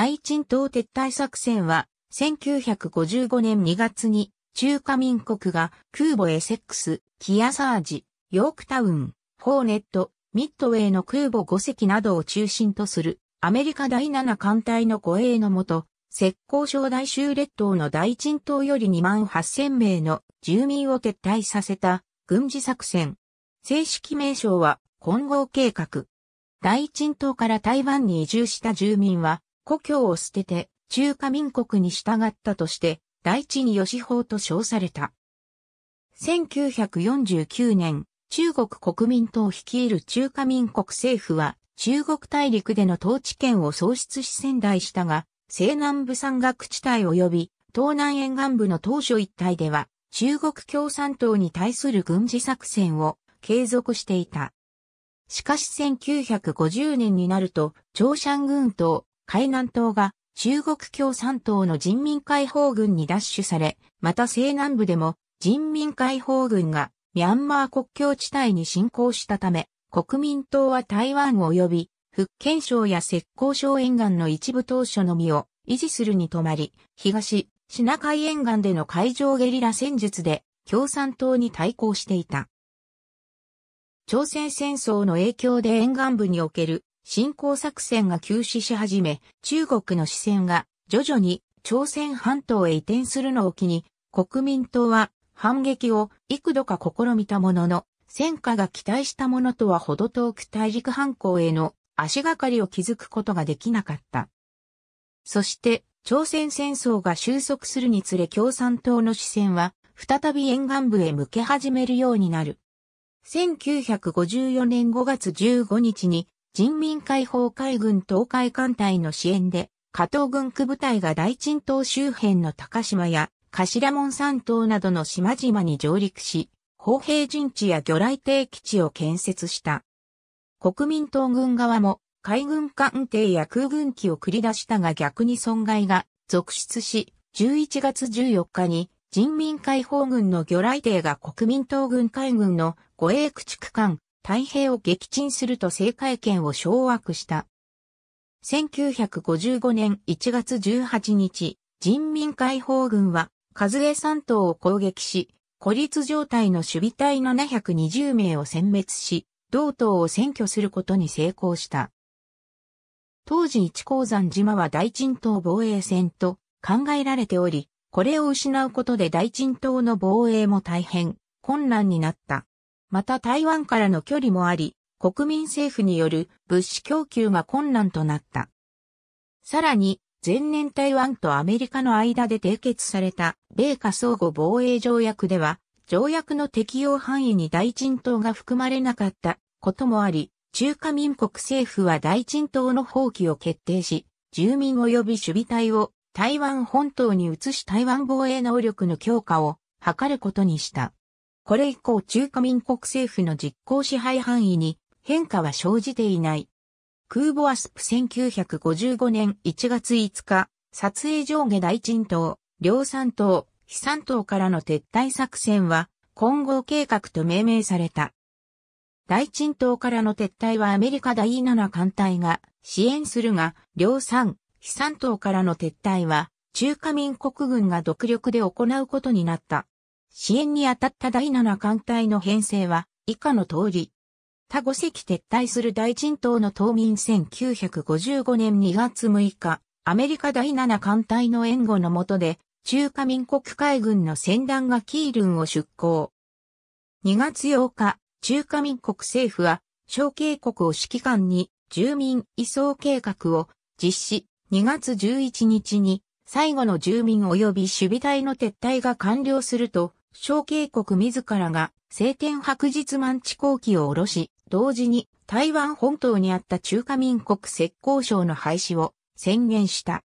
一陳島撤退作戦は、1955年2月に、中華民国が空母エセックス、キアサージ、ヨークタウン、ホーネット、ミッドウェイの空母5隻などを中心とするアメリカ第7艦隊の護衛のもと、石膏省大州列島の一陳島より2万8000名の住民を撤退させた軍事作戦。正式名称は混合計画。一陳島から台湾に移住した住民は故郷を捨てて中華民国に従ったとして、大地に義法と称された。1949年、中国国民党率いる中華民国政府は、中国大陸での統治権を創出し仙台したが、西南部山岳地帯及び東南沿岸部の当初一帯では、中国共産党に対する軍事作戦を継続していた。しかし1950年になると、朝鮮軍と海南島が中国共産党の人民解放軍に奪取され、また西南部でも人民解放軍がミャンマー国境地帯に侵攻したため、国民党は台湾及び福建省や浙江省沿岸の一部当初のみを維持するに止まり、東、シナ海沿岸での海上ゲリラ戦術で共産党に対抗していた。朝鮮戦争の影響で沿岸部における侵攻作戦が休止し始め、中国の視線が徐々に朝鮮半島へ移転するのを機に、国民党は反撃を幾度か試みたものの、戦火が期待したものとはほど遠く大陸反抗への足がかりを築くことができなかった。そして、朝鮮戦争が収束するにつれ共産党の視線は、再び沿岸部へ向け始めるようになる。1954年5月15日に人民解放海軍東海艦隊の支援で、加藤軍区部隊が大陳島周辺の高島や頭門山島などの島々に上陸し、砲兵陣地や魚雷艇基地を建設した。国民党軍側も海軍艦艇や空軍機を繰り出したが逆に損害が続出し、11月14日に人民解放軍の魚雷艇が国民党軍海軍の護衛駆逐艦太平を撃沈すると政界権を掌握した。1955年1月18日、人民解放軍は、カズエ山島を攻撃し、孤立状態の守備隊720名を殲滅し、同島を占拠することに成功した。当時一鉱山島は大鎮島防衛戦と考えられており、これを失うことで大鎮島の防衛も大変困難になった。また台湾からの距離もあり、国民政府による物資供給が困難となった。さらに、前年台湾とアメリカの間で締結された米下相互防衛条約では、条約の適用範囲に大鎮島が含まれなかったこともあり、中華民国政府は大鎮島の放棄を決定し、住民及び守備隊を台湾本島に移し台湾防衛能力の強化を図ることにした。これ以降中華民国政府の実効支配範囲に変化は生じていない。空母アスプ1955年1月5日、撮影上下大鎮島、両山島、飛山島からの撤退作戦は、混合計画と命名された。大鎮島からの撤退はアメリカ第7艦隊が支援するが、両山、飛山島からの撤退は、中華民国軍が独力で行うことになった。支援に当たった第7艦隊の編成は以下の通り。他5隻撤退する大陳島の島民1955年2月6日、アメリカ第7艦隊の援護の下で、中華民国海軍の船団がキールンを出港。2月8日、中華民国政府は、小渓谷を指揮官に住民移送計画を実施。2月11日に最後の住民及び守備隊の撤退が完了すると、小渓国自らが青天白日満地後期を下ろし、同時に台湾本島にあった中華民国浙江省の廃止を宣言した。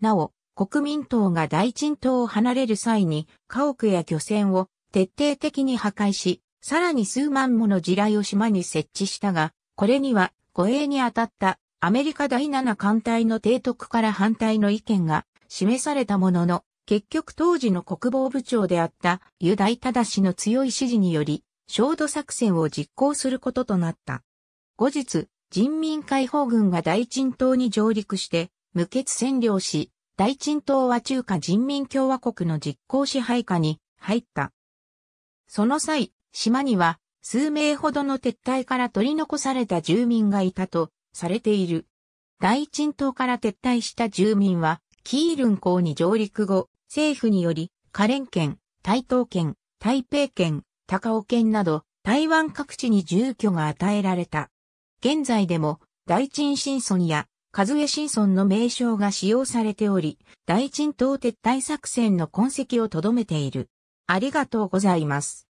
なお、国民党が大鎮島を離れる際に家屋や漁船を徹底的に破壊し、さらに数万もの地雷を島に設置したが、これには護衛に当たったアメリカ第7艦隊の提督から反対の意見が示されたものの、結局当時の国防部長であったユダイタダ氏の強い指示により、焦土作戦を実行することとなった。後日、人民解放軍が大鎮島に上陸して、無血占領し、大鎮島は中華人民共和国の実効支配下に入った。その際、島には数名ほどの撤退から取り残された住民がいたとされている。大鎮島から撤退した住民はキールン港に上陸後、政府により、カレン県、台東県、台北県、高尾県など、台湾各地に住居が与えられた。現在でも、大鎮新村や、和江新村の名称が使用されており、大鎮島撤退作戦の痕跡を留めている。ありがとうございます。